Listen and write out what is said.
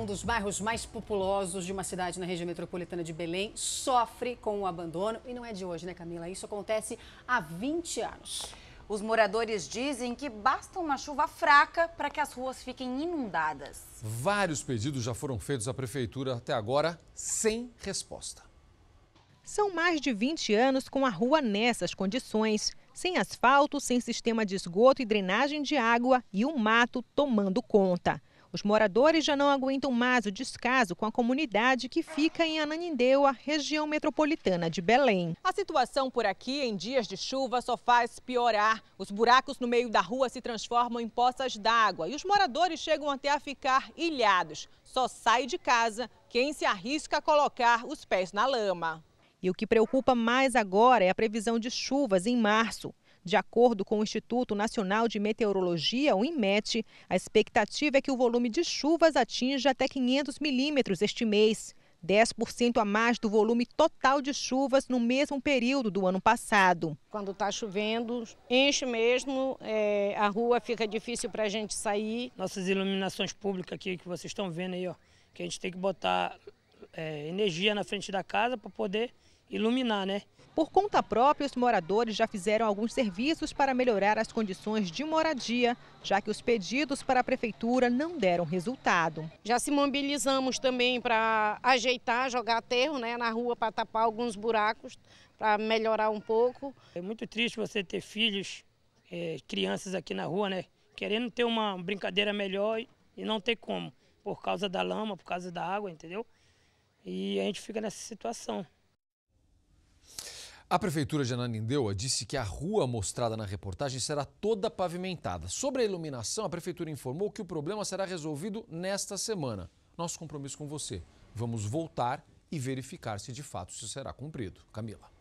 Um dos bairros mais populosos de uma cidade na região metropolitana de Belém sofre com o abandono. E não é de hoje, né, Camila? Isso acontece há 20 anos. Os moradores dizem que basta uma chuva fraca para que as ruas fiquem inundadas. Vários pedidos já foram feitos à prefeitura até agora, sem resposta. São mais de 20 anos com a rua nessas condições. Sem asfalto, sem sistema de esgoto e drenagem de água e o um mato tomando conta. Os moradores já não aguentam mais o descaso com a comunidade que fica em Ananindeua, região metropolitana de Belém. A situação por aqui em dias de chuva só faz piorar. Os buracos no meio da rua se transformam em poças d'água e os moradores chegam até a ficar ilhados. Só sai de casa quem se arrisca a colocar os pés na lama. E o que preocupa mais agora é a previsão de chuvas em março. De acordo com o Instituto Nacional de Meteorologia, o INMET, a expectativa é que o volume de chuvas atinja até 500 milímetros este mês, 10% a mais do volume total de chuvas no mesmo período do ano passado. Quando está chovendo, enche mesmo, é, a rua fica difícil para a gente sair. Nossas iluminações públicas aqui que vocês estão vendo aí, ó, que a gente tem que botar é, energia na frente da casa para poder iluminar, né? Por conta própria, os moradores já fizeram alguns serviços para melhorar as condições de moradia, já que os pedidos para a prefeitura não deram resultado. Já se mobilizamos também para ajeitar, jogar aterro né, na rua para tapar alguns buracos, para melhorar um pouco. É muito triste você ter filhos, é, crianças aqui na rua, né? Querendo ter uma brincadeira melhor e não ter como, por causa da lama, por causa da água, entendeu? E a gente fica nessa situação. A Prefeitura de Ananindeua disse que a rua mostrada na reportagem será toda pavimentada. Sobre a iluminação, a Prefeitura informou que o problema será resolvido nesta semana. Nosso compromisso com você. Vamos voltar e verificar se de fato isso será cumprido. Camila.